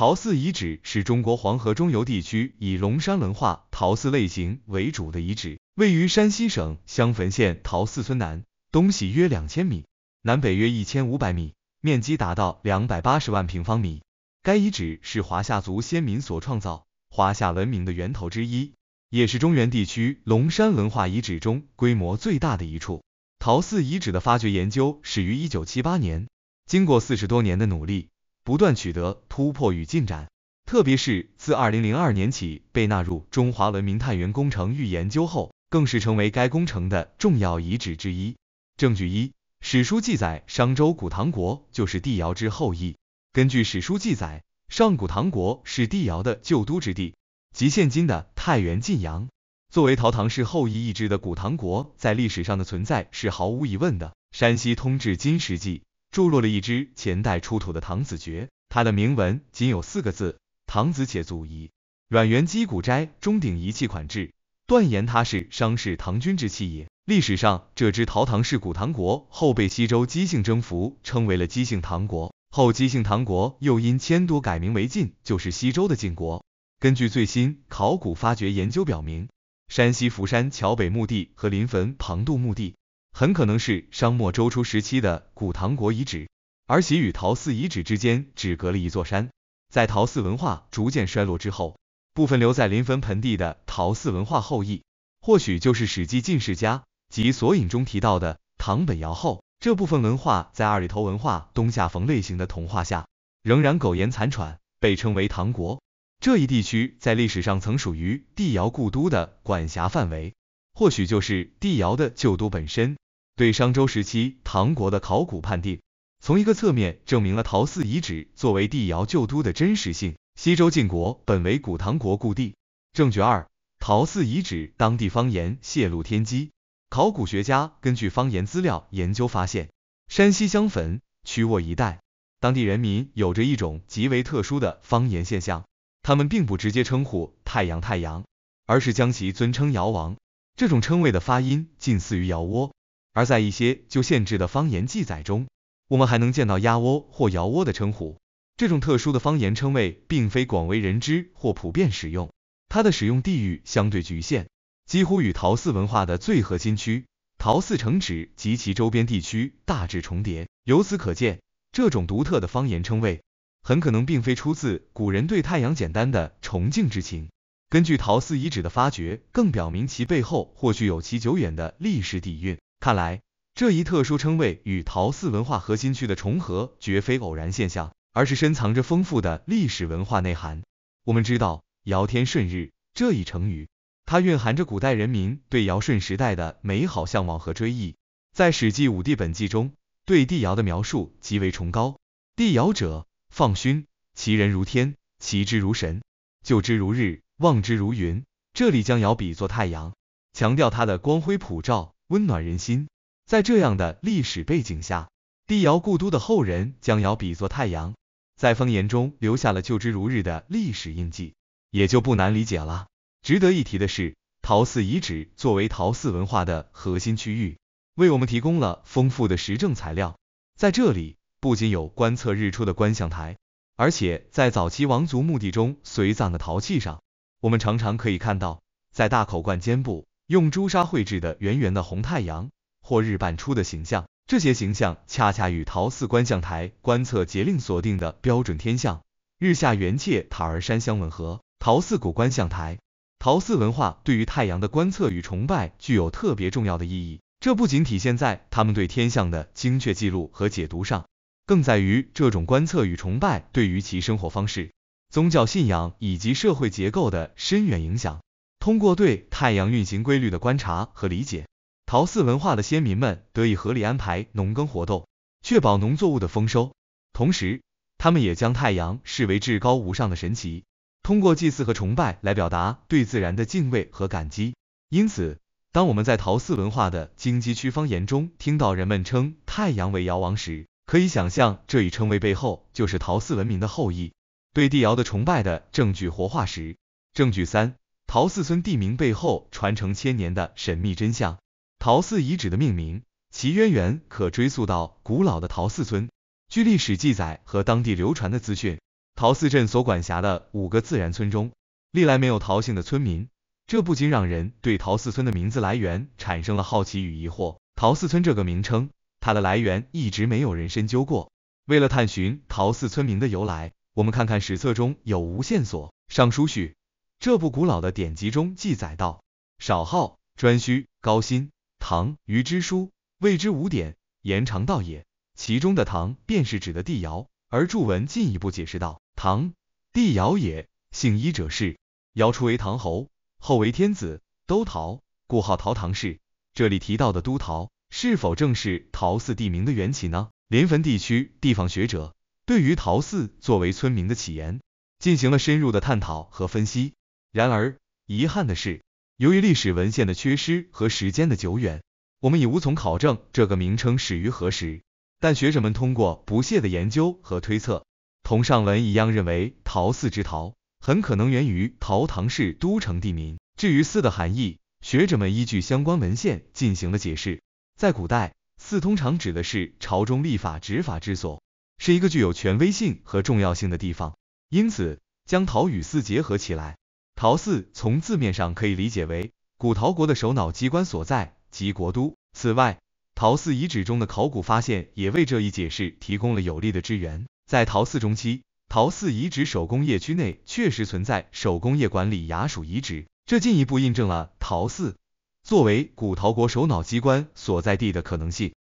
陶寺遗址是中国黄河中游地区以龙山文化陶寺类型为主的遗址，位于山西省襄汾县陶寺村南，东西约两千米，南北约一千五百米，面积达到两百八十万平方米。该遗址是华夏族先民所创造华夏文明的源头之一，也是中原地区龙山文化遗址中规模最大的一处。陶寺遗址的发掘研究始于一九七八年，经过四十多年的努力。不断取得突破与进展，特别是自二零零二年起被纳入中华文明探源工程预研究后，更是成为该工程的重要遗址之一。证据一：史书记载，商周古唐国就是帝尧之后裔。根据史书记载，上古唐国是帝尧的旧都之地，即现今的太原晋阳。作为陶唐氏后裔一支的古唐国，在历史上的存在是毫无疑问的。《山西通志·金石记》注入了一只前代出土的唐子爵，它的铭文仅有四个字：唐子且祖仪。阮元基古斋钟鼎仪器款制，断言它是商氏唐君之器也。历史上这只陶唐是古唐国，后被西周姬姓征服，称为了姬姓唐国。后姬姓唐国又因迁都改名为晋，就是西周的晋国。根据最新考古发掘研究表明，山西浮山桥北墓地和临汾庞杜墓地。很可能是商末周初时期的古唐国遗址，而其与陶寺遗址之间只隔了一座山。在陶寺文化逐渐衰落之后，部分留在临汾盆地的陶寺文化后裔，或许就是《史记进士家》及索引中提到的唐本尧后。这部分文化在二里头文化东夏冯类型的同化下，仍然苟延残喘，被称为唐国。这一地区在历史上曾属于帝尧故都的管辖范围。或许就是帝尧的旧都本身，对商周时期唐国的考古判定，从一个侧面证明了陶寺遗址作为帝尧旧都的真实性。西周晋国本为古唐国故地。证据二：陶寺遗址当地方言泄露天机。考古学家根据方言资料研究发现，山西襄汾曲沃一带当地人民有着一种极为特殊的方言现象，他们并不直接称呼太阳太阳，而是将其尊称尧王。这种称谓的发音近似于窑窝，而在一些旧县制的方言记载中，我们还能见到鸭窝或窑窝的称呼。这种特殊的方言称谓并非广为人知或普遍使用，它的使用地域相对局限，几乎与陶寺文化的最核心区——陶寺城址及其周边地区大致重叠。由此可见，这种独特的方言称谓很可能并非出自古人对太阳简单的崇敬之情。根据陶寺遗址的发掘，更表明其背后或许有其久远的历史底蕴。看来，这一特殊称谓与陶寺文化核心区的重合绝非偶然现象，而是深藏着丰富的历史文化内涵。我们知道“尧天舜日”这一成语，它蕴含着古代人民对尧舜时代的美好向往和追忆。在《史记·五帝本纪》中，对帝尧的描述极为崇高：“帝尧者，放勋，其人如天，其之如神，就之如日。”望之如云，这里将尧比作太阳，强调他的光辉普照，温暖人心。在这样的历史背景下，帝尧故都的后人将尧比作太阳，在方言中留下了“旧之如日”的历史印记，也就不难理解了。值得一提的是，陶寺遗址作为陶寺文化的核心区域，为我们提供了丰富的实证材料。在这里，不仅有观测日出的观象台，而且在早期王族墓地中随葬的陶器上。我们常常可以看到，在大口罐肩部用朱砂绘制的圆圆的红太阳或日半出的形象，这些形象恰恰与陶寺观象台观测节令锁定的标准天象日下圆界塔儿山相吻合。陶寺古观象台、陶寺文化对于太阳的观测与崇拜具有特别重要的意义。这不仅体现在他们对天象的精确记录和解读上，更在于这种观测与崇拜对于其生活方式。宗教信仰以及社会结构的深远影响。通过对太阳运行规律的观察和理解，陶寺文化的先民们得以合理安排农耕活动，确保农作物的丰收。同时，他们也将太阳视为至高无上的神奇，通过祭祀和崇拜来表达对自然的敬畏和感激。因此，当我们在陶寺文化的荆棘区方言中听到人们称太阳为“尧王”时，可以想象这一称谓背后就是陶寺文明的后裔。对帝尧的崇拜的证据活化石。证据三：陶寺村地名背后传承千年的神秘真相。陶寺遗址的命名，其渊源可追溯到古老的陶寺村。据历史记载和当地流传的资讯，陶寺镇所管辖的五个自然村中，历来没有陶姓的村民。这不禁让人对陶寺村的名字来源产生了好奇与疑惑。陶寺村这个名称，它的来源一直没有人深究过。为了探寻陶寺村民的由来，我们看看史册中有无线索，《尚书序》这部古老的典籍中记载道：“少号专顼、高辛，唐虞之书谓之五典，言长道也。”其中的唐便是指的帝尧，而注文进一步解释道：“唐，帝尧也。姓伊者氏，尧初为唐侯，后为天子，都陶，故号陶唐氏。”这里提到的都陶，是否正是陶寺地名的缘起呢？临汾地区地方学者。对于陶寺作为村民的起源进行了深入的探讨和分析。然而，遗憾的是，由于历史文献的缺失和时间的久远，我们已无从考证这个名称始于何时。但学者们通过不懈的研究和推测，同上文一样，认为陶寺之陶很可能源于陶唐氏都城地名。至于寺的含义，学者们依据相关文献进行了解释。在古代，寺通常指的是朝中立法执法之所。是一个具有权威性和重要性的地方，因此将陶与寺结合起来，陶寺从字面上可以理解为古陶国的首脑机关所在及国都。此外，陶寺遗址中的考古发现也为这一解释提供了有力的支援。在陶寺中期，陶寺遗址手工业区内确实存在手工业管理衙署遗址，这进一步印证了陶寺作为古陶国首脑机关所在地的可能性。